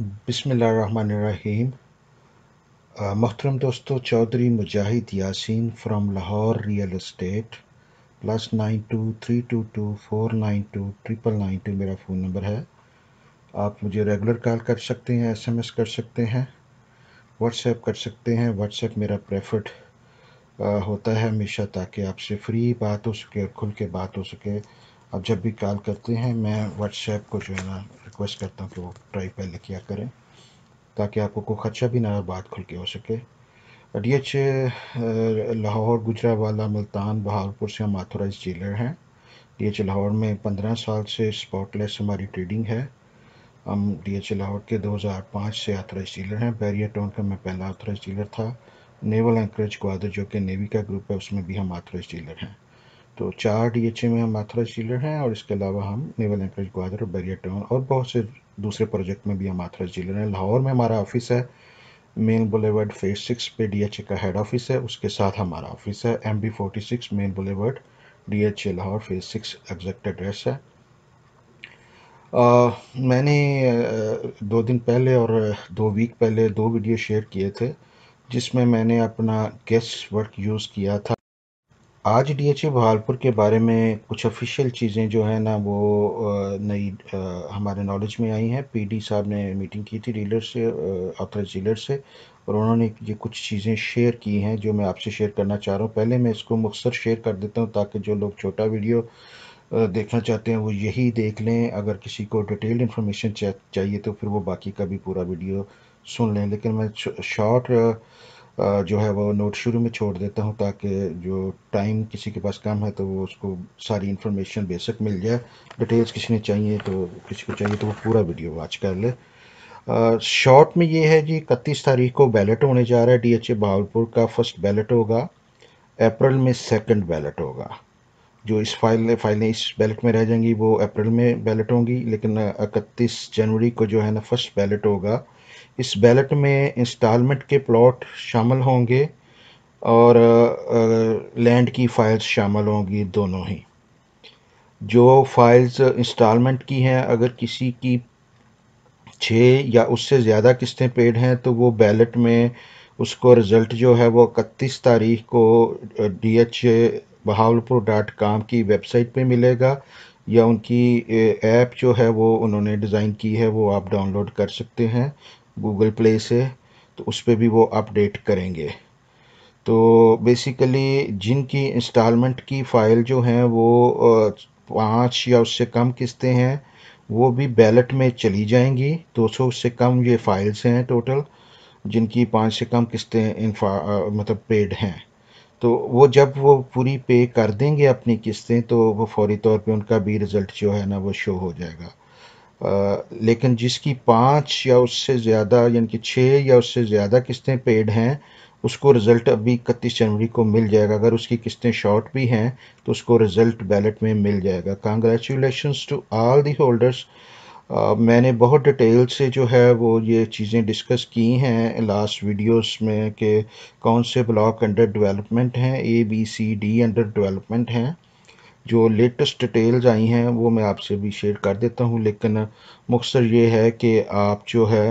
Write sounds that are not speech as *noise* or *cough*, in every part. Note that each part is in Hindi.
बिसमीम मोहतरम दोस्तों Chaudhry Mujahid Yasin from Lahore real estate plus nine two three two two four nine two triple nine two मेरा फ़ोन नंबर है आप मुझे रेगुलर कॉल कर सकते हैं एसएमएस कर सकते हैं व्हाट्सएप कर सकते हैं व्हाट्सएप मेरा प्रेफर्ड होता है हमेशा ताकि आपसे फ्री बात हो सके और खुल के बात हो सके आप जब भी कॉल करते हैं मैं व्हाट्सएप को जो है ना रिक्वेस्ट करता हूँ कि वो ट्राई पहले किया करें ताकि आपको कोई ख़र्चा अच्छा भी ना बात खुल के हो सके डी एच लाहौर गुजरा वाला मुल्तान बहावलपुर से हम ऑथोराइज डीलर हैं डी एच लाहौर में पंद्रह साल से स्पॉटलेस हमारी ट्रेडिंग है हम डी एच लाहौर के 2005 से ऑथोराइज डीलर हैं बैरियर टाउन का मैं पहला ऑथराइज डीलर था नेवल एंकरेज ग्वादर जो कि नेवी का ग्रुप है उसमें भी हम ऑथोराइज डीलर हैं तो चार डीएचए में हम आथरासीलर हैं और इसके अलावा हम नेवल एंकरेज ग्वादर और बैरियर टाउन और बहुत से दूसरे प्रोजेक्ट में भी हम आथरासीलर हैं लाहौर में हमारा ऑफिस है मेन बुलेवर्ड फेज सिक्स पे डीएचए का हेड ऑफिस है उसके साथ हमारा ऑफिस है M B forty six main boulevard D H A Lahore phase six exact address है आ, मैंने दो दिन पहले और दो वीक पहले दो वीडियो शेयर किए थे जिसमें मैंने अपना गेस्ट वर्क यूज़ किया था आज डीएचए बहावलपुर के बारे में कुछ ऑफिशियल चीज़ें जो है ना वो नई हमारे नॉलेज में आई हैं पीडी साहब ने मीटिंग की थी डीलर से ऑथराइज डीलर से और उन्होंने ये कुछ चीज़ें शेयर की हैं जो मैं आपसे शेयर करना चाह रहा हूँ पहले मैं इसको मुख्तर शेयर कर देता हूँ ताकि जो लोग छोटा वीडियो देखना चाहते हैं वो यही देख लें अगर किसी को डिटेल्ड इन्फॉर्मेशन चाहिए तो फिर वो बाकी का भी पूरा वीडियो सुन लें लेकिन मैं शॉर्ट जो है वो नोट शुरू में छोड़ देता हूँ ताकि जो टाइम किसी के पास कम है तो वो उसको सारी इन्फॉर्मेशन बेसिक मिल जाए डिटेल्स किसी ने चाहिए तो किसी को चाहिए तो वो पूरा वीडियो वॉच कर ले शॉर्ट में ये है जी इकतीस तारीख को बैलेट होने जा रहा है डी एच ए बहावलपुर का फर्स्ट बैलेट होगा अप्रैल में सेकंड बैलेट होगा जो इस फाइल फाइलें इस बैलेट में रह जाएंगी वो अप्रैल में बैलेट होंगी लेकिन इकतीस जनवरी को जो है ना फर्स्ट बैलेट होगा इस बैलेट में इंस्टॉलमेंट के प्लॉट शामिल होंगे और लैंड की फाइल्स शामिल होंगी दोनों ही जो फाइल्स इंस्टॉलमेंट की हैं अगर किसी की छः या उससे ज़्यादा किस्तें पेड हैं तो वो बैलेट में उसको रिज़ल्ट जो है वो इकतीस तारीख को D H Bahawalpur dot com की वेबसाइट पे मिलेगा या उनकी ऐप जो है वो उन्होंने डिज़ाइन की है वो आप डाउनलोड कर सकते हैं गूगल प्ले से तो उस पर भी वो अपडेट करेंगे तो बेसिकली जिनकी इंस्टॉलमेंट की फ़ाइल जो हैं वो पाँच या उससे कम किस्तें हैं वो भी बैलेट में चली जाएंगी 200 उससे कम ये फ़ाइल्स हैं टोटल जिनकी पाँच से कम किस्तें इन मतलब पेड हैं तो वो जब वो पूरी पे कर देंगे अपनी किस्तें तो वो फौरी तौर पे उनका भी रिज़ल्ट जो है ना वो शो हो जाएगा लेकिन जिसकी पाँच या उससे ज़्यादा यानी कि छः या उससे ज़्यादा किस्तें पेड हैं उसको रिज़ल्ट अभी इकतीस जनवरी को मिल जाएगा अगर उसकी किस्तें शॉर्ट भी हैं तो उसको रिज़ल्ट बैलेट में मिल जाएगा congratulations to all the holders मैंने बहुत डिटेल से जो है वो ये चीज़ें डिस्कस की हैं लास्ट वीडियोस में कि कौन से ब्लॉक अंडर डेवलपमेंट हैं A B C D under development हैं जो लेटेस्ट डिटेल्स आई हैं वो मैं आपसे भी शेयर कर देता हूँ लेकिन मकसद ये है कि आप जो है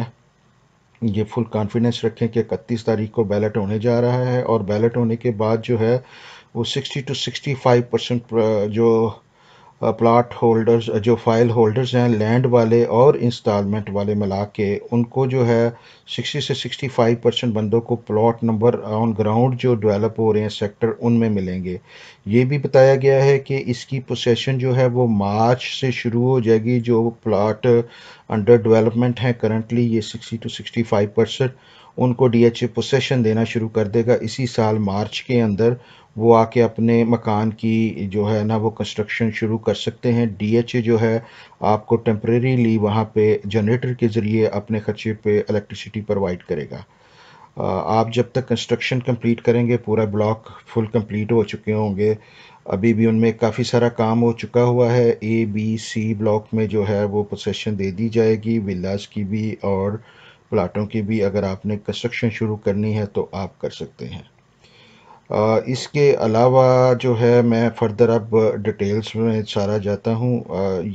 ये फुल कॉन्फिडेंस रखें कि इकतीस तारीख को बैलेट होने जा रहा है और बैलेट होने के बाद जो है वो sixty two sixty five percent जो प्लाट होल्डर्स जो फाइल होल्डर्स हैं लैंड वाले और इंस्टॉलमेंट वाले मिला के उनको जो है 60 से 65 परसेंट बंदों को प्लॉट नंबर ऑन ग्राउंड जो डेवलप हो रहे हैं सेक्टर उनमें मिलेंगे ये भी बताया गया है कि इसकी पोसेशन जो है वो मार्च से शुरू हो जाएगी जो प्लाट अंडर डेवलपमेंट हैं करंटली ये 60 टू 65 परसेंट उनको डीएचए पोसेशन देना शुरू कर देगा इसी साल मार्च के अंदर वो आके अपने मकान की जो है ना वो कंस्ट्रक्शन शुरू कर सकते हैं डीएचए जो है आपको टेम्प्रेरीली वहाँ पे जनरेटर के ज़रिए अपने खर्चे पे इलेक्ट्रिसिटी प्रोवाइड करेगा आप जब तक कंस्ट्रक्शन कंप्लीट करेंगे पूरा ब्लॉक फुल कंप्लीट हो चुके होंगे अभी भी उनमें काफ़ी सारा काम हो चुका हुआ है ए बी सी ब्लॉक में जो है वो पोसेशन दे दी जाएगी विलाज की भी और प्लाटों की भी अगर आपने कंस्ट्रक्शन शुरू करनी है तो आप कर सकते हैं इसके अलावा जो है मैं फर्दर अब डिटेल्स में सारा जाता हूँ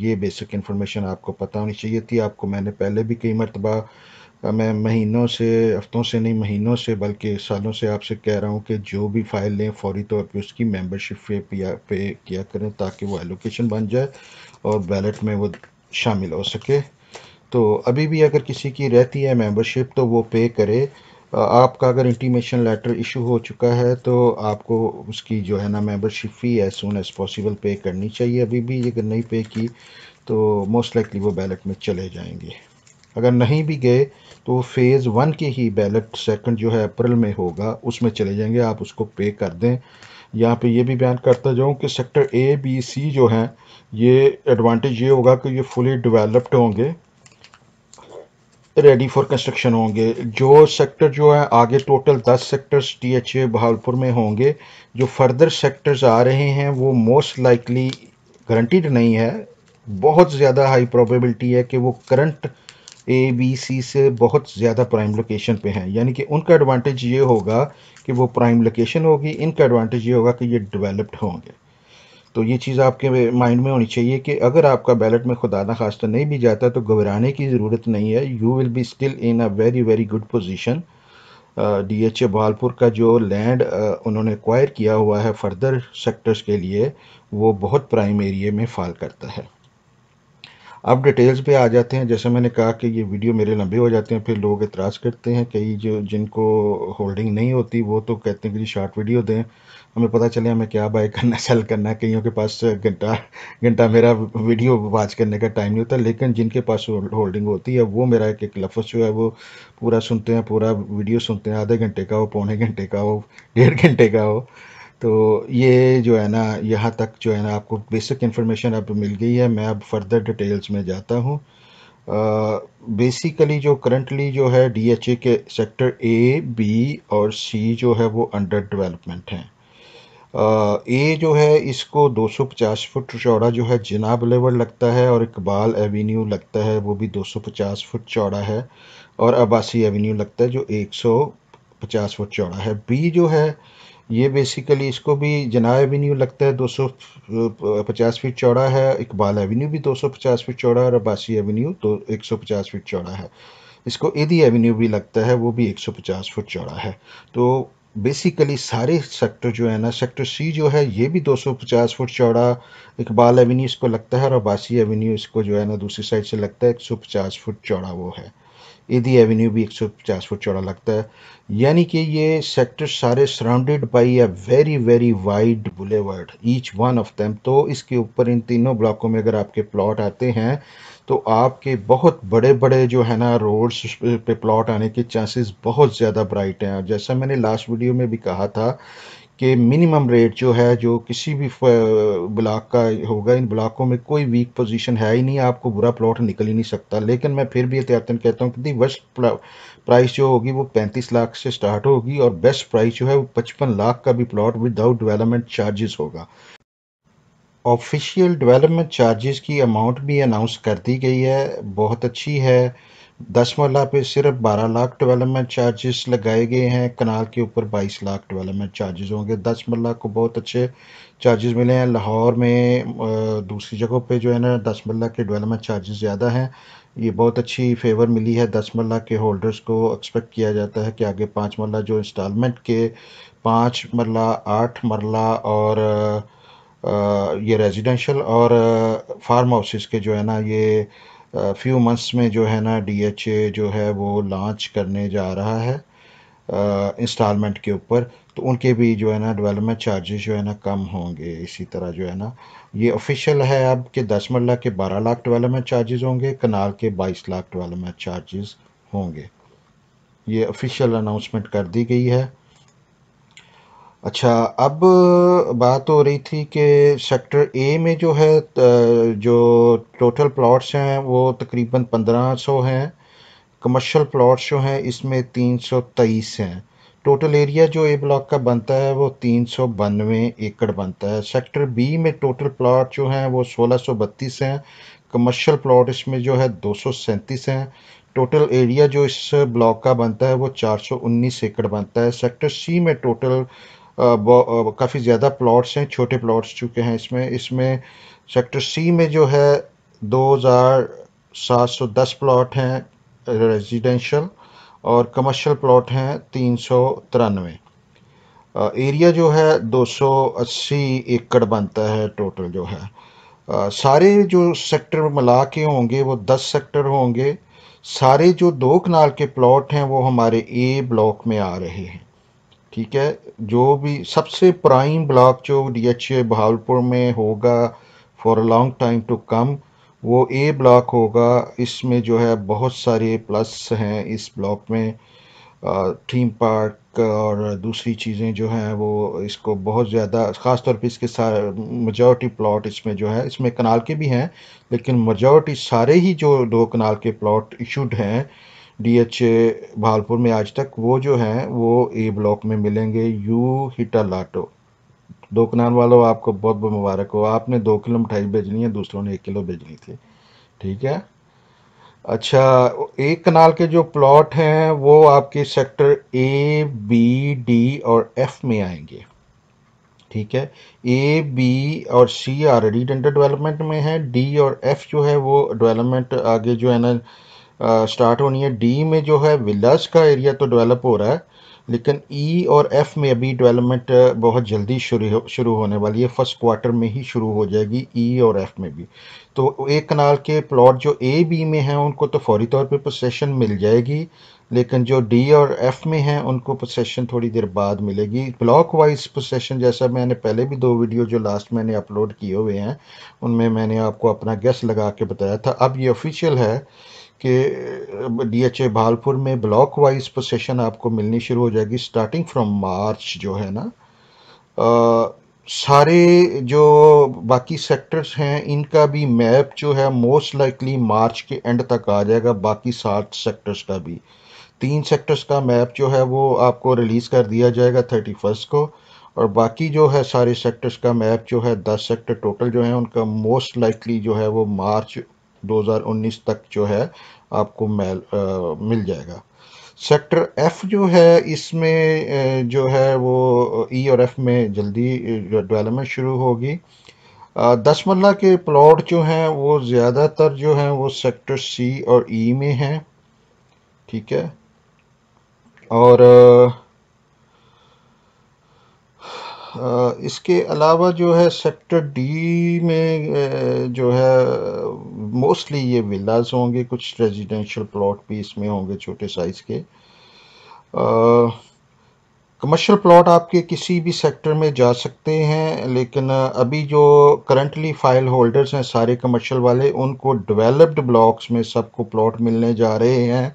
ये बेसिक इन्फॉर्मेशन आपको पता होनी चाहिए थी आपको मैंने पहले भी कई मरतबा मैं महीनों से हफ़्तों से नहीं महीनों से बल्कि सालों से आपसे कह रहा हूँ कि जो भी फाइल लें फौरी तौर पर उसकी मेंबरशिप पे पिया पे किया करें ताकि वो एलोकेशन बन जाए और बैलेट में वो शामिल हो सके तो अभी भी अगर किसी की रहती है मेंबरशिप तो वो पे करे आपका अगर इंटीमेशन लेटर इशू हो चुका है तो आपको उसकी जो है ना membership fee as soon as possible pay करनी चाहिए अभी भी अगर नहीं पे की तो मोस्ट लाइकली वो बैलेट में चले जाएंगे अगर नहीं भी गए तो फेज़ वन के ही बैलेट सेकंड जो है अप्रैल में होगा उसमें चले जाएंगे आप उसको पे कर दें यहाँ पे ये भी बयान करता जाऊँ कि सेक्टर ए बी सी जो हैं ये एडवांटेज ये होगा कि ये फुली डेवलप्ड होंगे रेडी फॉर कंस्ट्रक्शन होंगे जो सेक्टर जो है आगे टोटल 10 सेक्टर्स टीएचए बहावलपुर में होंगे जो फर्दर सेक्टर्स आ रहे हैं वो मोस्ट लाइकली गारंटीड नहीं है बहुत ज़्यादा हाई प्रोबेबिलिटी है कि वो करंट ए बी सी से बहुत ज़्यादा प्राइम लोकेशन पे हैं यानी कि उनका एडवांटेज ये होगा कि वो प्राइम लोकेशन होगी इनका एडवांटेज ये होगा कि ये डेवलप्ड होंगे तो ये चीज़ आपके माइंड में होनी चाहिए कि अगर आपका बैलेट में खुदा ना खास्ता नहीं भी जाता तो घबराने की ज़रूरत नहीं है you will be still in a very very good position D H A Bahawalpur का जो लैंड uh, उन्होंने एक्वायर किया हुआ है फर्दर सेक्टर्स के लिए वो बहुत प्राइम एरिए में फाल करता है अब डिटेल्स पे आ जाते हैं जैसे मैंने कहा कि ये वीडियो मेरे लंबे हो जाते हैं फिर लोग इतराज़ करते हैं कई जो जिनको होल्डिंग नहीं होती वो तो कहते हैं कि जी शॉर्ट वीडियो दें हमें पता चले हमें क्या बाय करना सेल करना है कईयों के पास uh, घंटा घंटा मेरा वीडियो वाच करने का टाइम नहीं होता लेकिन जिनके पास होल्डिंग होती है वो मेरा एक एक लफ्ज़ जो है वो पूरा सुनते हैं पूरा वीडियो सुनते हैं आधे घंटे का हो पौने घंटे का हो डेढ़ घंटे का हो तो ये जो है ना यहाँ तक जो है ना आपको बेसिक इन्फॉर्मेशन अब मिल गई है मैं अब फर्दर डिटेल्स में जाता हूँ बेसिकली uh, जो करंटली जो है डीएचए के सेक्टर ए बी और सी जो है वो अंडर डेवलपमेंट हैं ए जो है इसको 250 फुट चौड़ा जो है जनाब लेवर लगता है और इकबाल एवेन्यू लगता है वो भी 250 फुट चौड़ा है और अबासी एवेन्यू लगता है जो 150 फुट चौड़ा है बी जो है ये बेसिकली इसको भी जना एवेन्यू लगता है 250 फीट चौड़ा है इकबाल एवेन्यू भी 250 फीट चौड़ा है और अबासी एवेन्यू तो 150 फीट चौड़ा है इसको ईदी एवेन्यू भी लगता है वो भी 150 फुट चौड़ा है तो बेसिकली सारे सेक्टर जो है ना सेक्टर सी जो है ये भी 250 फुट चौड़ा इकबाल एवेन्यू इसको लगता है और अबासी एवेन्यू इसको जो है ना दूसरी साइड से लगता है 150 फुट चौड़ा वो है ईदी एवेन्यू भी 150 फुट चौड़ा लगता है यानी कि ये सेक्टर सारे surrounded by a very very wide boulevard each one of them तो इसके ऊपर इन तीनों ब्लॉकों में अगर आपके प्लॉट आते हैं तो आपके बहुत बड़े बड़े जो है ना रोड्स पे प्लॉट आने के चांसेस बहुत ज़्यादा ब्राइट हैं जैसा मैंने लास्ट वीडियो में भी कहा था कि मिनिमम रेट जो है जो किसी भी ब्लॉक का होगा इन ब्लाकों में कोई वीक पोजीशन है ही नहीं आपको बुरा प्लॉट निकल ही नहीं सकता लेकिन मैं फिर भी एहतियातन कहता हूँ कि दी वर्स्ट प्राइस जो होगी वो 35 लाख से स्टार्ट होगी और बेस्ट प्राइस जो है वो 55 लाख का भी प्लॉट विदाउट डेवलपमेंट चार्जेस होगा ऑफिशियल डेवलपमेंट चार्जेस की अमाउंट भी अनाउंस कर दी गई है बहुत अच्छी है दस मरला पे सिर्फ बारह लाख डेवलपमेंट चार्जेस लगाए गए हैं कनाल के ऊपर बाईस लाख डेवलपमेंट चार्जेस होंगे दस मरला को बहुत अच्छे चार्जेस मिले हैं लाहौर में दूसरी जगहों पे जो है ना दस मरला के डेवलपमेंट चार्जेस ज़्यादा हैं ये बहुत अच्छी फेवर मिली है दस मरला के होल्डर्स को एक्सपेक्ट किया जाता है कि आगे पाँच मरला जो इंस्टॉलमेंट के पाँच मरला आठ मरला और ये रेजिडेंशल और फार्म हाउसेस के जो है ना ये फ्यू मंथ्स में जो है ना डीएचए जो है वो लॉन्च करने जा रहा है इंस्टॉलमेंट के ऊपर तो उनके भी जो है ना डेवलपमेंट चार्जेस जो है ना कम होंगे इसी तरह जो है ना ये ऑफिशियल है अब कि दस मरला के बारह लाख डेवलपमेंट चार्जेस होंगे कनाल के बाईस लाख डेवलपमेंट चार्जेस होंगे ये ऑफिशियल अनाउंसमेंट कर दी गई है अच्छा अब बात हो रही थी कि सेक्टर ए में जो है जो टोटल प्लॉट्स हैं वो तकरीबन पंद्रह सौ हैं कमर्शियल प्लॉट्स जो हैं इसमें तीन सौ तेईस हैं टोटल एरिया जो ए ब्लॉक का बनता है वो तीन सौ बानवे एकड़ बनता है सेक्टर बी में टोटल प्लॉट जो हैं वो सोलह सौ बत्तीस हैं कमर्शियल प्लॉट इसमें जो है दो सौ सैंतीस हैं टोटल एरिया जो इस ब्लॉक का बनता है वो 419 एकड़ बनता है सेक्टर सी में टोटल काफ़ी ज़्यादा प्लॉट्स हैं छोटे प्लॉट्स चुके हैं इसमें इसमें सेक्टर सी में जो है दो हज़ार सात सौ दस प्लाट हैं रेजिडेंशल और कमर्शियल प्लॉट हैं तीन सौ तिरानवे एरिया जो है 280 एकड़ बनता है टोटल जो है आ, सारे जो सेक्टर मिला के होंगे वो 10 सेक्टर होंगे सारे जो दो कनाल के प्लॉट हैं वो हमारे ए ब्लॉक में आ रहे हैं ठीक है जो भी सबसे प्राइम ब्लॉक जो डी एच ए बहावलपुर में होगा for a long time to come वो ए ब्लॉक होगा इसमें जो है बहुत सारे प्लस हैं इस ब्लॉक में थीम पार्क और दूसरी चीज़ें जो हैं वो इसको बहुत ज़्यादा ख़ास तौर पर इसके सारे मेजॉरिटी प्लॉट इसमें जो है इसमें कनाल के भी हैं लेकिन मेजॉरिटी सारे ही जो दो कनाल के प्लॉट इशूड हैं ए भालपुर में आज तक वो जो हैं वो ए ब्लॉक में मिलेंगे यू हिटा लाटो दो कनान वालों आपको बहुत बहुत मुबारक हो आपने दो किलो मिठाई भेजनी है दूसरों ने एक किलो भेजनी थी ठीक है अच्छा एक कनाल के जो प्लॉट हैं वो आपके सेक्टर ए बी डी और एफ में आएंगे ठीक है ए बी और सी आर डी डेंटर डेवलपमेंट में है डी और एफ जो है वो डेवलपमेंट आगे जो है ना स्टार्ट होनी है डी में जो है विलर्स का एरिया तो डेवलप हो रहा है लेकिन ई e और एफ में अभी डेवलपमेंट बहुत जल्दी शुरू हो शुरू होने वाली है फर्स्ट क्वार्टर में ही शुरू हो जाएगी ई e और एफ में भी तो एक कनाल के प्लॉट जो ए बी में हैं उनको तो फौरी तौर पे प्रोसेशन मिल जाएगी लेकिन जो डी और एफ में हैं उनको प्रोसेशन थोड़ी देर बाद मिलेगी ब्लॉक वाइज प्रोसेशन जैसा मैंने पहले भी दो वीडियो जो लास्ट मैंने अपलोड किए हुए हैं उनमें मैंने आपको अपना गैस लगा के बताया था अब ये ऑफिशियल है कि डीएचए भालपुर में ब्लॉक वाइज पोसेशन आपको मिलनी शुरू हो जाएगी स्टार्टिंग फ्रॉम मार्च जो है ना आ, सारे जो बाकी सेक्टर्स हैं इनका भी मैप जो है मोस्ट लाइकली मार्च के एंड तक आ जाएगा बाकी सात सेक्टर्स का भी तीन सेक्टर्स का मैप जो है वो आपको रिलीज़ कर दिया जाएगा थर्टी फर्स्ट को और बाकी जो है सारे सेक्टर्स का मैप जो है दस सेक्टर टोटल जो है उनका मोस्ट लाइकली जो है वो मार्च 2019 तक जो है आपको मेल आ, मिल जाएगा सेक्टर एफ़ जो है इसमें जो है वो ई e और एफ़ में जल्दी डेवलपमेंट शुरू होगी दस मल्ला के प्लॉट जो हैं वो ज़्यादातर जो हैं वो सेक्टर सी और ई e में हैं ठीक है और इसके अलावा जो है सेक्टर डी में जो है मोस्टली ये विलाज होंगे कुछ रेजिडेंशियल प्लॉट भी इसमें होंगे छोटे साइज़ के कमर्शियल प्लॉट आपके किसी भी सेक्टर में जा सकते हैं लेकिन अभी जो करंटली फाइल होल्डर्स हैं सारे कमर्शियल वाले उनको डेवलप्ड ब्लॉक्स में सबको प्लॉट मिलने जा रहे हैं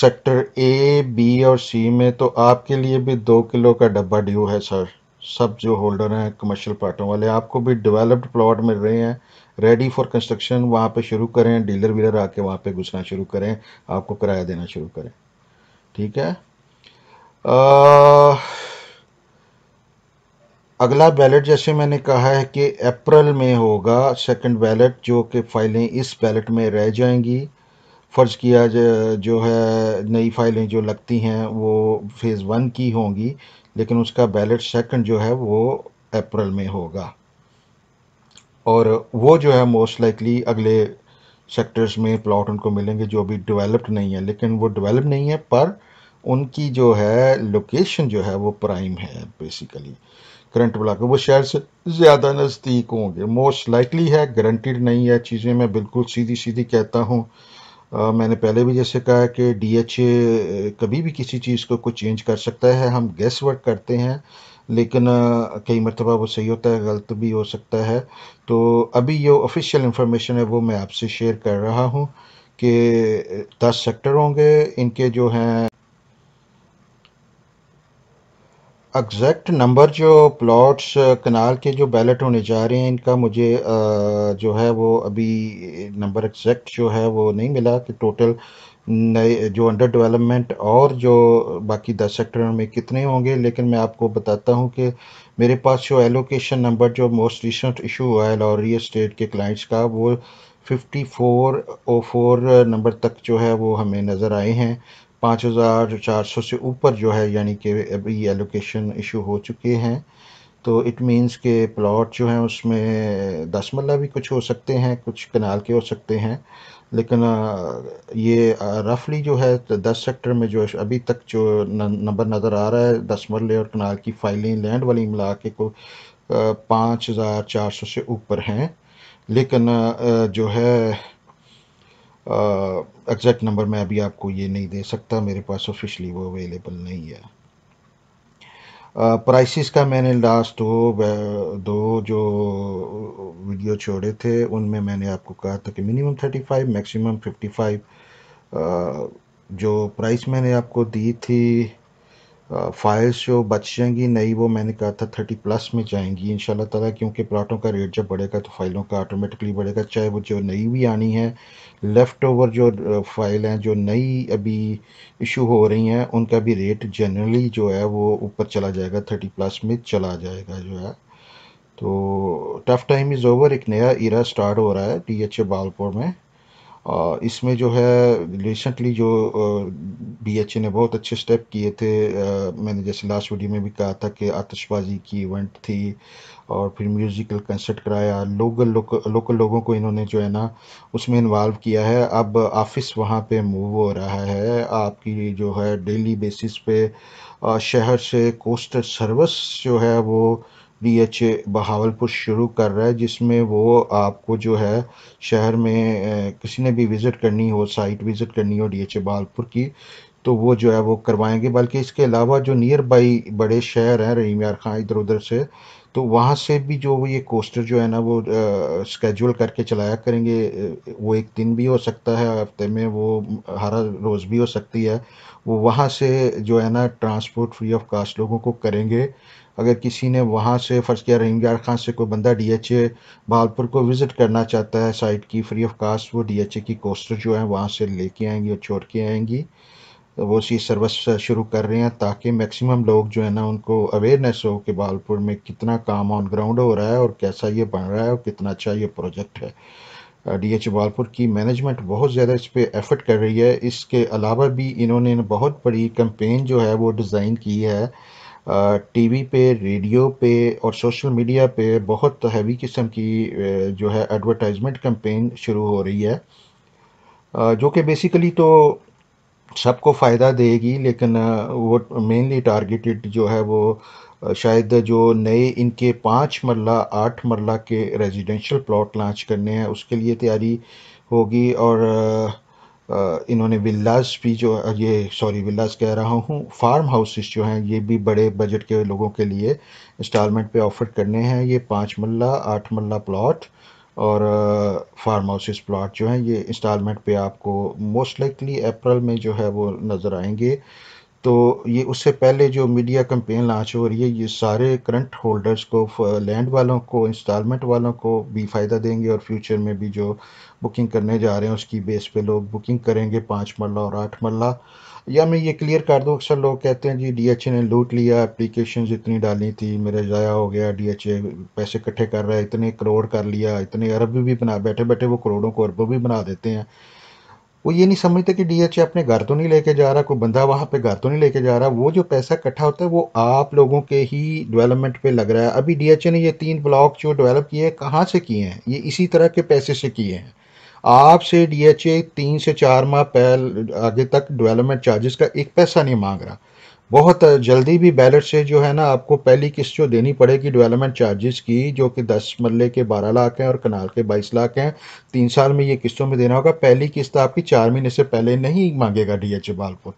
सेक्टर ए बी और सी में तो आपके लिए भी दो किलो का डब्बा ड्यू है सर सब जो होल्डर हैं कमर्शियल प्लाटों वाले आपको भी डेवलप्ड प्लॉट मिल रहे हैं रेडी फॉर कंस्ट्रक्शन वहाँ पे शुरू करें डीलर वीलर आके वहाँ पे घुसना शुरू करें आपको किराया देना शुरू करें ठीक है आ, अगला बैलेट जैसे मैंने कहा है कि अप्रैल में होगा सेकंड बैलेट जो कि फाइलें इस बैलेट में रह जाएंगी फ़र्ज किया जो है नई फाइलें जो लगती हैं वो फ़ेज़ वन की होंगी लेकिन उसका बैलेट सेकंड जो है वो अप्रैल में होगा और वो जो है मोस्ट लाइकली अगले सेक्टर्स में प्लॉट उनको मिलेंगे जो अभी डेवलप्ड नहीं है लेकिन वो डेवलप नहीं है पर उनकी जो है लोकेशन जो है वो प्राइम है बेसिकली करंट ब्लॉक वो शहर से ज़्यादा नज़दीक होंगे मोस्ट लाइकली है गारंटीड नहीं है चीज़ें मैं बिल्कुल सीधी सीधी कहता हूँ मैंने पहले भी जैसे कहा कि डी एच ए कभी भी किसी चीज़ को कुछ चेंज कर सकता है हम गैस वर्क करते हैं लेकिन कई मरतबा वो सही होता है गलत भी हो सकता है तो अभी जो ऑफिशियल इंफॉर्मेशन है वो मैं आपसे शेयर कर रहा हूँ कि दस सेक्टर होंगे इनके जो हैं एग्जैक्ट नंबर जो प्लॉट्स कनाल के जो बैलेट होने जा रहे हैं इनका मुझे आ, जो है वो अभी नंबर एग्जैक्ट जो है वो नहीं मिला कि टोटल नए जो अंडर डेवलपमेंट और जो बाकी दस सेक्टर में कितने होंगे लेकिन मैं आपको बताता हूँ कि मेरे पास जो एलोकेशन नंबर जो मोस्ट रिसेंट इशू हुआ है लॉरी स्टेट के क्लाइंट्स का वो fifty four O four number तक जो है वो हमें नज़र आए हैं पाँच हज़ार चार सौ से ऊपर जो है यानी कि अभी एलोकेशन इशू हो चुके हैं तो इट मीन्स के प्लॉट जो हैं उसमें दस मल्ला भी कुछ हो सकते हैं कुछ कनाल के हो सकते हैं लेकिन ये रफली जो है तो दस सेक्टर में जो अभी तक जो नंबर नज़र आ रहा है दस मरले और कनाल की फाइलें लैंड वाली मिला के को पाँच हज़ार चार सौ से ऊपर हैं लेकिन जो है एग्जैक्ट नंबर मैं अभी आपको ये नहीं दे सकता मेरे पास ऑफिशली वो अवेलेबल नहीं है प्राइसिस का मैंने लास्ट दो दो जो वीडियो छोड़े थे उनमें मैंने आपको कहा था कि minimum thirty five maximum fifty five जो प्राइस मैंने आपको दी थी फ़ाइल्स जो बच जाएंगी नई वो मैंने कहा था थर्टी प्लस में जाएंगी इन शाला तला क्योंकि प्लाटों का रेट जब बढ़ेगा तो फाइलों का ऑटोमेटिकली बढ़ेगा चाहे वो जो नई भी आनी है लेफ़्ट ओवर जो फ़ाइल हैं जो नई अभी इशू हो रही हैं उनका भी रेट जनरली जो है वो ऊपर चला जाएगा थर्टी प्लस में चला जाएगा जो है तो टफ़ टाइम इज़ ओवर एक नया इरा स्टार्ट हो रहा है टी एच ए बालपुर में इसमें जो है रिसेंटली जो बी एच ए ने बहुत अच्छे स्टेप किए थे मैंने जैसे लास्ट वीडियो में भी कहा था कि आतिशबाजी की इवेंट थी और फिर म्यूज़िकल कंसर्ट कराया लोकल लोकल लोगों को इन्होंने जो है ना उसमें इन्वॉल्व किया है अब ऑफिस वहाँ पे मूव हो रहा है आपकी जो है डेली बेसिस पे शहर से कोस्टल सर्विस जो है वो डीएच बहावलपुर शुरू कर रहा है जिसमें वो आपको जो है शहर में किसी ने भी विज़िट करनी हो साइट विज़िट करनी हो डीएच बहावलपुर की तो वो जो है वो करवाएंगे बल्कि इसके अलावा जो नियर बाई बड़े शहर हैं रहीम यार खां इधर उधर से तो वहाँ से भी जो ये कोस्टर जो है ना वो स्केजूल करके चलाया करेंगे वो एक दिन भी हो सकता है हफ्ते में वो हर रोज़ भी हो सकती है वो वहाँ से जो है ना ट्रांसपोर्ट फ्री ऑफ कास्ट लोगों को करेंगे अगर किसी ने वहाँ से फ़र्ज़ किया यार खान से कोई बंदा डी एच ए भालपुर को विज़िट करना चाहता है साइट की फ्री ऑफ कास्ट वो डी एच ए की कोस्टर जो है वहाँ से लेके आएंगी और छोड़ के आएंगी तो वो सी सर्विस शुरू कर रहे हैं ताकि मैक्सिमम लोग जो है ना उनको अवेयरनेस हो कि भालपुर में कितना काम ऑन ग्राउंड हो रहा है और कैसा ये बन रहा है और कितना अच्छा ये प्रोजेक्ट है डी एच बालपुर की मैनेजमेंट बहुत ज़्यादा इस पर एफर्ट कर रही है इसके अलावा भी इन्होंने बहुत बड़ी कंपेन जो है वो डिज़ाइन की है टीवी पे रेडियो पे और सोशल मीडिया पे बहुत हैवी किस्म की जो है एडवर्टाइजमेंट कैंपेन शुरू हो रही है जो कि बेसिकली तो सबको फ़ायदा देगी लेकिन वो मेनली टारगेटेड जो है वो शायद जो नए इनके पाँच मरला आठ मरला के रेजिडेंशियल प्लॉट लॉन्च करने हैं उसके लिए तैयारी होगी और इन्होंने विल्लास भी जो ये सॉरी विल्लास कह रहा हूँ फार्म हाउसेस जो हैं ये भी बड़े बजट के लोगों के लिए इंस्टॉलमेंट पे ऑफर करने हैं ये पाँच मल्ला आठ मल्ला प्लॉट और फार्म हाउसेस प्लाट जो हैं ये इंस्टॉलमेंट पे आपको मोस्ट लाइकली अप्रैल में जो है वो नज़र आएंगे तो ये उससे पहले जो मीडिया कंपेन लॉन्च हो रही है ये सारे करंट होल्डर्स को लैंड वालों को इंस्टॉलमेंट वालों को भी फ़ायदा देंगे और फ्यूचर में भी जो बुकिंग करने जा रहे हैं उसकी बेस पे लोग बुकिंग करेंगे पाँच मरला और आठ मरला या मैं ये क्लियर कर दूँ अक्सर लोग कहते हैं जी डी एच ए ने लूट लिया एप्लीकेशन इतनी डाली थी मेरा ज़ाया हो गया डी एच ए पैसे इकट्ठे कर रहा है इतने करोड़ कर लिया इतने अरब भी बना बैठे बैठे वो करोड़ों को अरबों भी बना देते हैं वो ये नहीं समझते कि डी एच ए अपने घर तो नहीं लेके जा रहा कोई बंदा वहाँ पे घर तो नहीं लेके जा रहा वो जो पैसा इकट्ठा होता है वो आप लोगों के ही डेवलपमेंट पे लग रहा है अभी डी एच ए ने ये तीन ब्लॉक जो डेवलप किए हैं कहाँ से किए हैं ये इसी तरह के पैसे से किए हैं आपसे डीएचए तीन से चार माह पहल आगे तक डेवलपमेंट चार्जेस का एक पैसा नहीं मांग रहा बहुत जल्दी भी बैलेट से जो है ना आपको पहली किस्त जो देनी पड़ेगी डेवलपमेंट चार्जेस की जो कि दस मरले के बारह लाख हैं और कनाल के बाईस लाख हैं तीन साल में ये किस्तों में देना होगा पहली किस्त आपकी चार महीने से पहले नहीं मांगेगा डी एच बालपुर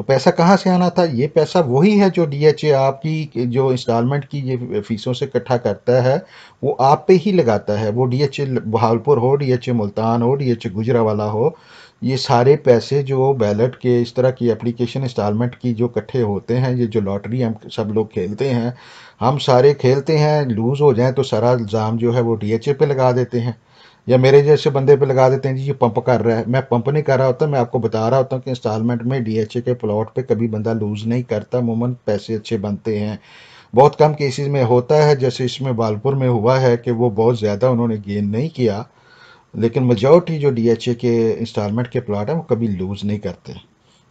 तो पैसा कहाँ से आना था ये पैसा वही है जो डीएचए आपकी जो इंस्टॉलमेंट की ये फीसों से इकट्ठा करता है वो आप पे ही लगाता है वो डीएचए बहावलपुर हो डीएचए मुल्तान हो डीएचए गुजरावाला हो ये सारे पैसे जो बैलेट के इस तरह की एप्लीकेशन इंस्टॉलमेंट की जो इकट्ठे होते हैं ये जो लॉटरी हम सब लोग खेलते हैं हम सारे खेलते हैं लूज़ हो जाएँ तो सारा इल्ज़ाम जो है वो ए पे लगा देते हैं या मेरे जैसे बंदे पे लगा देते हैं जी ये पंप कर रहा है मैं पंप नहीं कर रहा होता मैं आपको बता रहा होता हूँ कि इंस्टॉलमेंट में डीएचए के प्लॉट पे कभी बंदा लूज़ नहीं करता मूमन पैसे अच्छे बनते हैं बहुत कम केसेस में होता है जैसे इसमें बालपुर में हुआ है कि वो बहुत ज़्यादा उन्होंने गेन नहीं किया लेकिन मेजॉरिटी जो डी के इंस्टॉलमेंट के प्लाट हैं वो कभी लूज़ नहीं करते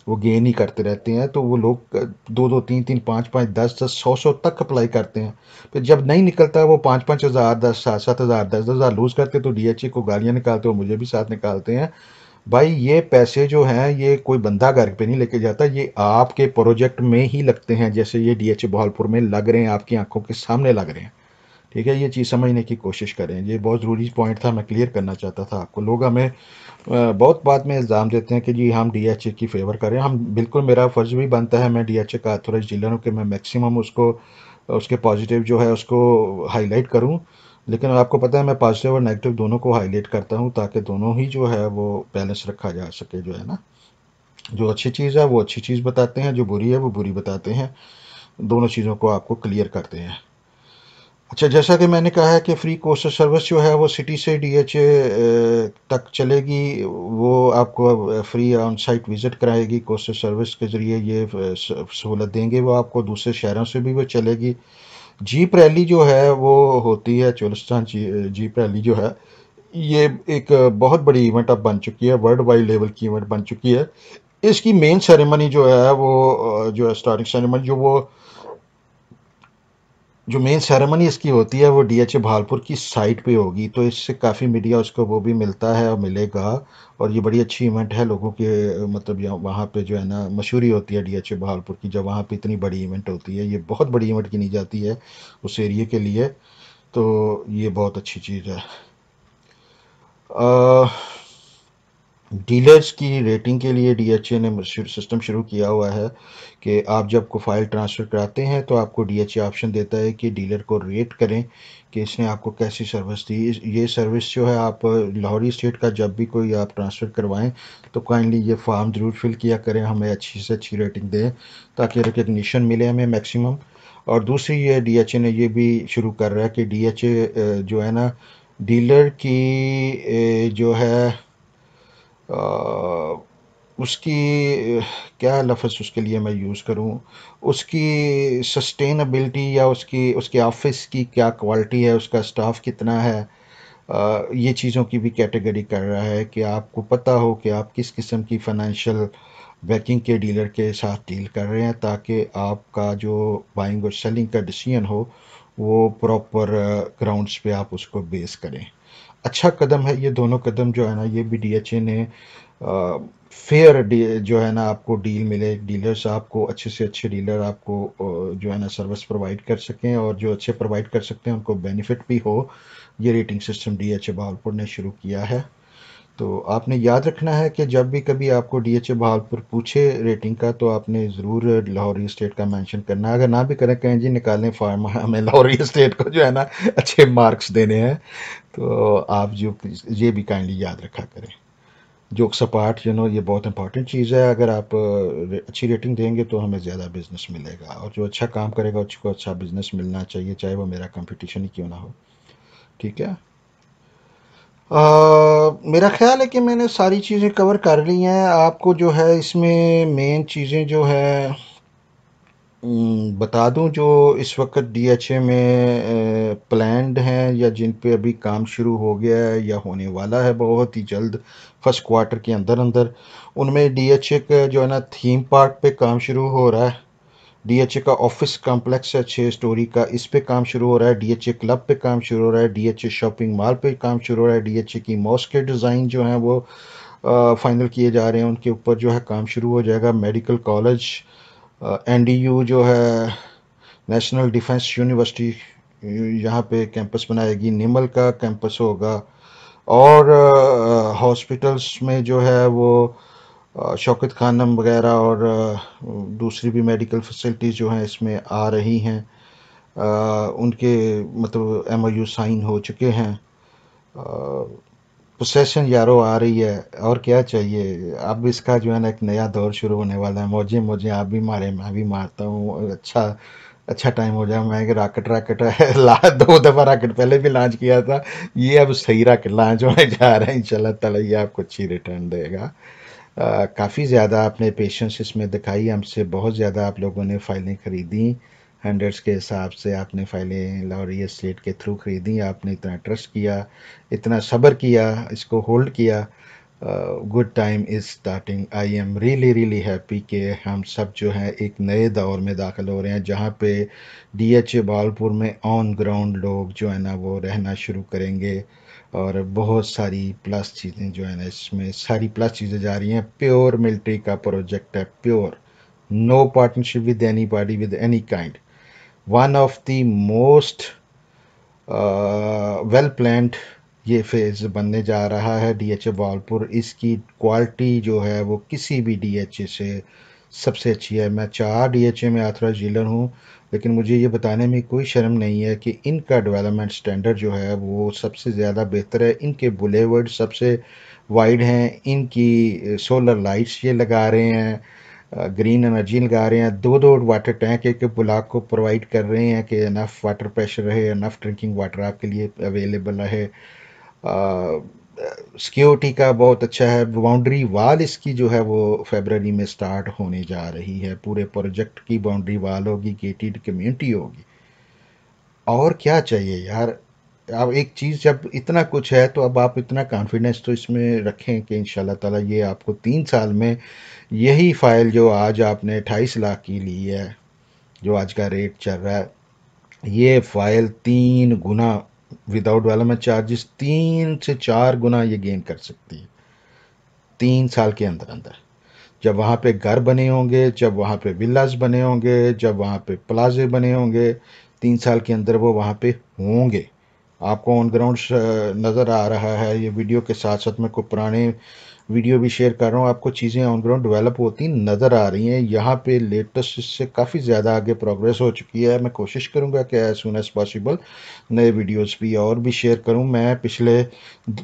वो गेन ही करते रहते हैं तो वो लोग दो दो तीन तीन पाँच पाँच दस दस सौ सौ तक अप्लाई करते हैं फिर जब नहीं निकलता वो पाँच पाँच हज़ार दस सात सात हज़ार दस दस हज़ार लूज़ करते तो डी e को गालियाँ निकालते और मुझे भी साथ निकालते हैं भाई ये पैसे जो हैं ये कोई बंदा घर पे नहीं लेके जाता ये आपके प्रोजेक्ट में ही लगते हैं जैसे ये डी एच e में लग रहे हैं आपकी आंखों के सामने लग रहे हैं ठीक है ये चीज़ समझने की कोशिश करें ये बहुत ज़रूरी पॉइंट था मैं क्लियर करना चाहता था आपको लोग हमें बहुत बात में इल्ज़ाम देते हैं कि जी हम डी एच ए की फेवर करें हम बिल्कुल मेरा फ़र्ज़ भी बनता है मैं डी एच ए का अथोराइज डीलर हूँ कि मैं मैक्सिमम उसको उसके पॉजिटिव जो है उसको हाईलाइट करूँ लेकिन आपको पता है मैं पॉजिटिव और नेगेटिव दोनों को हाईलाइट करता हूँ ताकि दोनों ही जो है वो बैलेंस रखा जा सके जो है ना जो अच्छी चीज़ है वो अच्छी चीज़ बताते हैं जो बुरी है वो बुरी बताते हैं दोनों चीज़ों को आपको क्लियर करते हैं अच्छा जैसा कि मैंने कहा है कि फ्री कोस्टल सर्विस जो है वो सिटी से डीएचए तक चलेगी वो आपको फ्री ऑन साइट विज़िट कराएगी कोस्टल सर्विस के ज़रिए ये सहूलत देंगे वो आपको दूसरे शहरों से भी वो चलेगी जीप रैली जो है वो होती है चोलिस्तान जी, जीप रैली जो है ये एक बहुत बड़ी इवेंट अब बन चुकी है वर्ल्ड वाइड लेवल की इवेंट बन चुकी है इसकी मेन सेरेमनी जो है वो जो है स्टार्टिंग सेरेमनी जो वो जो मेन सेरेमनी इसकी होती है वो डीएचए भालपुर की साइट पे होगी तो इससे काफ़ी मीडिया उसको वो भी मिलता है और मिलेगा और ये बड़ी अच्छी इवेंट है लोगों के मतलब यहाँ वहाँ पे जो है ना मशहूरी होती है डीएचए भालपुर की जब वहाँ पे इतनी बड़ी इवेंट होती है ये बहुत बड़ी इवेंट गिनी जाती है उस एरिए के लिए तो ये बहुत अच्छी चीज़ है आ, डीलर्स की रेटिंग के लिए डीएचए ने सिस्टम शुरू किया हुआ है कि आप जब को फाइल ट्रांसफ़र कराते हैं तो आपको डीएचए ऑप्शन देता है कि डीलर को रेट करें कि इसने आपको कैसी सर्विस दी ये सर्विस जो है आप लाहौरी स्टेट का जब भी कोई आप ट्रांसफ़र करवाएं तो काइंडली ये फॉर्म ज़रूर फिल किया करें हमें अच्छी से अच्छी रेटिंग दें ताकि रिकग्निशन मिले हमें मैक्सिमम और दूसरी ये डी ने ये भी शुरू कर रहा है कि डी जो है ना डीलर की जो है उसकी क्या लफ्ज़ उसके लिए मैं यूज़ करूँ उसकी सस्टेनेबिलिटी या उसकी उसके ऑफिस की क्या क्वालिटी है उसका स्टाफ कितना है आ, ये चीज़ों की भी कैटेगरी कर रहा है कि आपको पता हो कि आप किस किस्म की फ़ाइनेंशियल बैकिंग के डीलर के साथ डील कर रहे हैं ताकि आपका जो बाइंग और सेलिंग का डिसीजन हो वो प्रॉपर ग्राउंड्स पे आप उसको बेस करें अच्छा कदम है ये दोनों कदम जो है ना ये भी डीएचए ने फेयर जो है ना आपको डील मिले डीलर्स आपको अच्छे से अच्छे डीलर आपको जो है ना सर्विस प्रोवाइड कर सकें और जो अच्छे प्रोवाइड कर सकते हैं उनको बेनिफिट भी हो ये rating system D H A Bahawalpur ने शुरू किया है तो आपने याद रखना है कि जब भी कभी आपको डी एच ए बहावलपुर पूछे रेटिंग का तो आपने ज़रूर लाहौरी स्टेट का मेंशन करना है अगर ना भी करें कहें जी निकालें फार्म हमें लाहौरी स्टेट को जो है ना अच्छे मार्क्स देने हैं तो आप जो ये भी काइंडली याद रखा करें जोक सपाट यू नो ये बहुत इंपॉर्टेंट चीज़ है अगर आप अच्छी रेटिंग देंगे तो हमें ज़्यादा बिज़नेस मिलेगा और जो अच्छा काम करेगा उसको अच्छा बिज़नेस मिलना चाहिए चाहे वो मेरा कंपटीशन ही क्यों ना हो ठीक है मेरा ख़्याल है कि मैंने सारी चीज़ें कवर कर ली हैं आपको जो है इसमें मेन चीज़ें जो है हम्म, बता दूं जो इस वक्त डीएचए में प्लान्ड हैं या जिन पे अभी काम शुरू हो गया है या होने वाला है बहुत ही जल्द फर्स्ट क्वार्टर के अंदर अंदर उनमें डीएचए का जो है ना थीम पार्क पे काम शुरू हो रहा है डीएचए का ऑफिस कॉम्प्लेक्स है छः स्टोरी का इस पे काम शुरू हो रहा है डीएचए क्लब पे काम शुरू हो रहा है डीएचए शॉपिंग मॉल पे काम शुरू हो रहा है डीएचए की मॉस के डिज़ाइन जो हैं वो फाइनल किए जा रहे हैं उनके ऊपर जो है काम शुरू हो जाएगा मेडिकल कॉलेज एन जो है नेशनल डिफेंस यूनिवर्सिटी यहाँ पे कैंपस बनाएगी निमल का कैंपस होगा और हॉस्पिटल्स में जो है वो शौकत खानम वगैरह और दूसरी भी मेडिकल फैसिलिटीज़ जो हैं इसमें आ रही हैं उनके मतलब एम ओ यू साइन हो चुके हैं प्रोसेसन यारो आ रही है और क्या चाहिए अब इसका जो है ना एक नया दौर शुरू होने वाला है मौजे मौजे आप भी मारे मैं भी मारता हूँ अच्छा अच्छा टाइम हो जाए मैं राकेट राकेट *laughs* ला दो दफ़ा राकेट पहले भी लॉन्च किया था ये अब सही राकेट लॉन्च होने जा रहा है इन ताला ये आपको अच्छी रिटर्न देगा काफ़ी ज़्यादा आपने पेशेंस इसमें दिखाई हमसे बहुत ज़्यादा आप लोगों ने फ़ाइलें ख़रीदी हंड्रेड्स के हिसाब से आपने फ़ाइलें लाहौरी स्टेट के थ्रू ख़रीदी आपने इतना ट्रस्ट किया इतना सब्र किया इसको होल्ड किया good time is starting I am really really happy कि हम सब जो हैं एक नए दौर में दाखिल हो रहे हैं जहाँ पे डी एच ए बालपुर में ऑन ग्राउंड लोग जो है ना वो रहना शुरू करेंगे और बहुत सारी प्लस चीज़ें जो है ना इसमें सारी प्लस चीज़ें जा रही हैं प्योर मिलिट्री का प्रोजेक्ट है pure no partnership with any party with any kind one of the most well planned ये फेज़ बनने जा रहा है डी एच ए बालपुर इसकी क्वालिटी जो है वो किसी भी डी एच ए से सबसे अच्छी है मैं चार डीएचए में आथरा जीलर हूँ लेकिन मुझे ये बताने में कोई शर्म नहीं है कि इनका डेवलपमेंट स्टैंडर्ड जो है वो सबसे ज़्यादा बेहतर है इनके बुलेवर्ड सबसे वाइड हैं इनकी सोलर लाइट्स ये लगा रहे हैं ग्रीन एनर्जी लगा रहे हैं दो दो वाटर टैंक एक ब्लॉक को प्रोवाइड कर रहे हैं कि इनफ वाटर प्रेशर रहे इनफ ड्रिंकिंग वाटर आपके लिए अवेलेबल रहे सिक्योरिटी का बहुत अच्छा है बाउंड्री वाल इसकी जो है वो फेबररी में स्टार्ट होने जा रही है पूरे प्रोजेक्ट की बाउंड्री वाल होगी गेटेड कम्युनिटी होगी और क्या चाहिए यार अब एक चीज़ जब इतना कुछ है तो अब आप इतना कॉन्फिडेंस तो इसमें रखें कि इन ताला ये आपको तीन साल में यही फ़ाइल जो आज आपने अट्ठाईस लाख की ली है जो आज का रेट चल रहा है ये फ़ाइल तीन गुना विदाउट डेवलपमेंट चार्जेस तीन से चार गुना ये गेन कर सकती है तीन साल के अंदर अंदर जब वहाँ पे घर बने होंगे जब वहाँ पे विलास बने होंगे जब वहाँ पे प्लाजे बने होंगे तीन साल के अंदर वो वहाँ पे होंगे आपको ऑन ग्राउंड नज़र आ रहा है ये वीडियो के साथ साथ मैं कोई पुराने वीडियो भी शेयर कर रहा हूँ आपको चीज़ें ऑन ग्राउंड डेवलप होती नज़र आ रही हैं यहाँ पे लेटेस्ट इससे काफ़ी ज़्यादा आगे प्रोग्रेस हो चुकी है मैं कोशिश करूँगा कि एज सुन एज़ पॉसिबल नए वीडियोस भी और भी शेयर करूँ मैं पिछले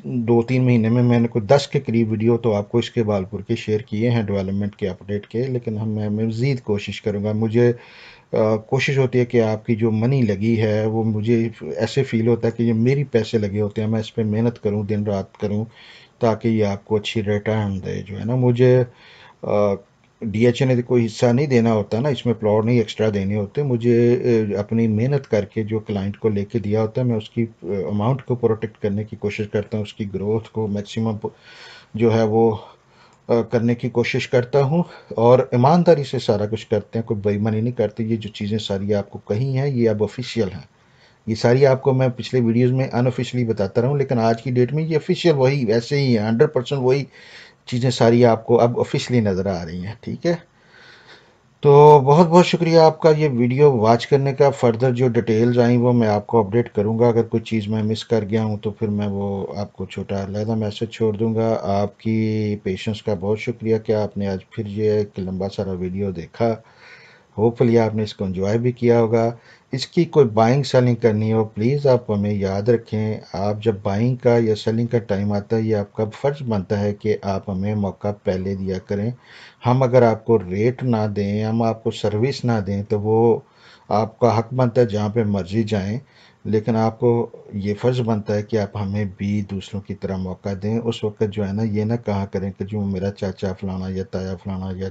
दो तीन महीने में मैंने कोई दस के करीब वीडियो तो आपको इसके बालपुर के शेयर किए हैं डेवलपमेंट के अपडेट के लेकिन हम मैं मज़ीद कोशिश करूँगा मुझे कोशिश होती है कि आपकी जो मनी लगी है वो मुझे ऐसे फील होता है कि ये मेरी पैसे लगे होते हैं मैं इस पर मेहनत करूँ दिन रात करूँ ताकि ये आपको अच्छी रिटर्न दे जो है ना मुझे डी एच ए ने कोई हिस्सा नहीं देना होता ना इसमें प्लॉट नहीं एक्स्ट्रा देने होते मुझे अपनी मेहनत करके जो क्लाइंट को लेके दिया होता है मैं उसकी अमाउंट को प्रोटेक्ट करने की कोशिश करता हूँ उसकी ग्रोथ को मैक्सिमम जो है वो करने की कोशिश करता हूँ और ईमानदारी से सारा कुछ करते हैं कोई बेईमानी नहीं करते ये जो चीज़ें सारी आपको कही हैं ये अब ऑफिशियल हैं ये सारी आपको मैं पिछले वीडियोस में अनऑफिशियली बताता रहा हूँ लेकिन आज की डेट में ये ऑफिशियल वही वैसे ही है हंड्रेड परसेंट वही चीज़ें सारी आपको अब ऑफिशियली नज़र आ रही हैं ठीक है तो बहुत बहुत शुक्रिया आपका ये वीडियो वॉच करने का फर्दर जो डिटेल्स आई वो मैं आपको अपडेट करूँगा अगर कोई चीज़ मैं मिस कर गया हूँ तो फिर मैं वो आपको छोटा लहदा मैसेज छोड़ दूँगा आपकी पेशेंस का बहुत शुक्रिया क्या आपने आज फिर ये एक लंबा सारा वीडियो देखा होपफुली आपने इसको इन्जॉय भी किया होगा इसकी कोई बाइंग सेलिंग करनी हो प्लीज़ आप हमें याद रखें आप जब बाइंग का या सेलिंग का टाइम आता है ये आपका फ़र्ज़ बनता है कि आप हमें मौका पहले दिया करें हम अगर आपको रेट ना दें हम आपको सर्विस ना दें तो वो आपका हक बनता है जहाँ पे मर्ज़ी जाएं लेकिन आपको ये फ़र्ज़ बनता है कि आप हमें भी दूसरों की तरह मौका दें उस वक्त जो है ना ये ना कहा करें कि जो मेरा चाचा फ़लाना या ताया फ़लाना या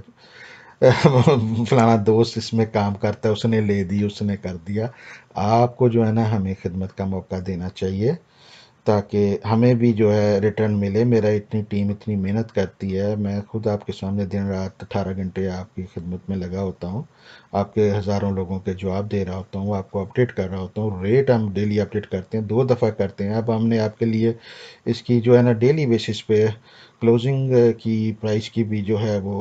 फलाना दोस्त इसमें काम करता है उसने ले दी उसने कर दिया आपको जो है ना हमें खिदमत का मौका देना चाहिए ताकि हमें भी जो है रिटर्न मिले मेरा इतनी टीम इतनी मेहनत करती है मैं खुद आपके सामने दिन रात अठारह घंटे आपकी खिदमत में लगा होता हूँ आपके हज़ारों लोगों के जवाब दे रहा होता हूँ आपको अपडेट कर रहा होता हूँ रेट हम डेली अपडेट करते हैं दो दफ़ा करते हैं अब हमने आपके लिए इसकी जो है ना डेली बेसिस पे क्लोजिंग की प्राइस की भी जो है वो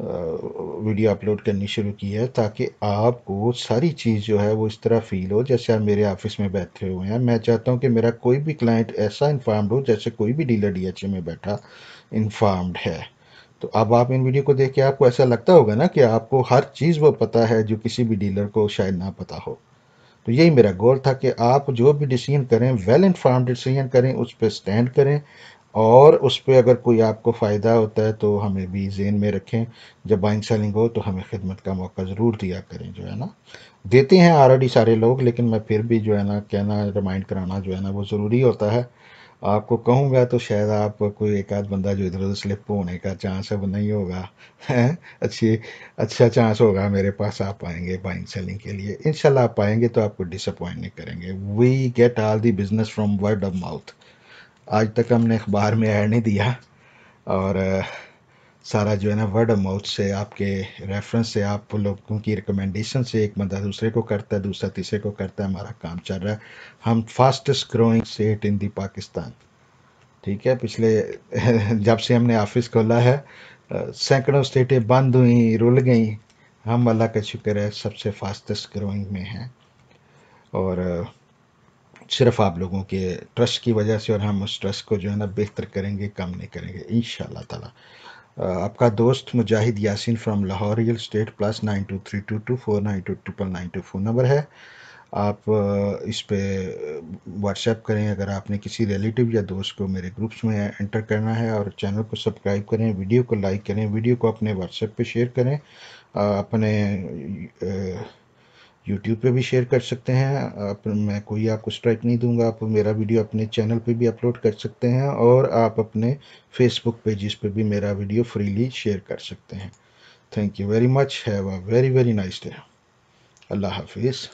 वीडियो अपलोड करनी शुरू की है ताकि आपको सारी चीज़ जो है वो इस तरह फील हो जैसे आप मेरे ऑफिस में बैठे हुए हैं मैं चाहता हूँ कि मेरा कोई भी क्लाइंट ऐसा इन्फॉर्म्ड हो जैसे कोई भी डीलर डीएचए में बैठा इन्फॉर्म्ड है तो अब आप इन वीडियो को देख के आपको ऐसा लगता होगा ना कि आपको हर चीज़ वो पता है जो किसी भी डीलर को शायद ना पता हो तो यही मेरा गोल था कि आप जो भी डिसीजन करें वेल इन्फॉर्म डिसीजन करें उस पर स्टैंड करें और उस पर अगर कोई आपको फ़ायदा होता है तो हमें भी जेन में रखें जब बाइंग सेलिंग हो तो हमें खिदमत का मौका ज़रूर दिया करें जो है ना देते हैं ऑलरेडी सारे लोग लेकिन मैं फिर भी जो है ना कहना रिमाइंड कराना जो है ना वो ज़रूरी होता है आपको कहूँगा तो शायद आप कोई एक आध बंदा जो इधर उधर स्लिप होने का चांस अब नहीं होगा है अच्छी अच्छा चांस होगा मेरे पास आप आएंगे बाइंग सेलिंग के लिए इन आप आएंगे तो आपको डिसअपॉइंट नहीं करेंगे we get all the business from word of mouth आज तक हमने अखबार में ऐड नहीं दिया और सारा जो है ना वर्ड माउथ से आपके रेफरेंस से आप लोगों की रिकमेंडेशन से एक बंदा दूसरे को करता है दूसरा तीसरे को करता है हमारा काम चल रहा है हम fastest growing estate in the Pakistan ठीक है पिछले *laughs* जब से हमने ऑफिस खोला है सैकड़ों स्टेटें बंद हुई रुल गई हम अल्लाह का शुक्र है सबसे फास्टेस्ट ग्रोइंग में हैं और सिर्फ आप लोगों के ट्रस्ट की वजह से और हम उस ट्रस्ट को जो है ना बेहतर करेंगे कम नहीं करेंगे इन ताला आपका दोस्त Mujahid Yasin from Lahore real estate plus nine two three two two four nine two triple nine two phone number है आप इस पर व्हाट्सएप करें अगर आपने किसी रिलेटिव या दोस्त को मेरे ग्रुप्स में एंटर करना है और चैनल को सब्सक्राइब करें वीडियो को लाइक करें वीडियो को अपने व्हाट्सएप पे शेयर करें अपने यूट्यूब पे भी शेयर कर सकते हैं आप मैं कोई आपको स्ट्राइक नहीं दूंगा आप मेरा वीडियो अपने चैनल पे भी अपलोड कर सकते हैं और आप अपने फेसबुक पेजिस पे भी मेरा वीडियो फ्रीली शेयर कर सकते हैं thank you very much have a very very nice day अल्लाह हाफिज़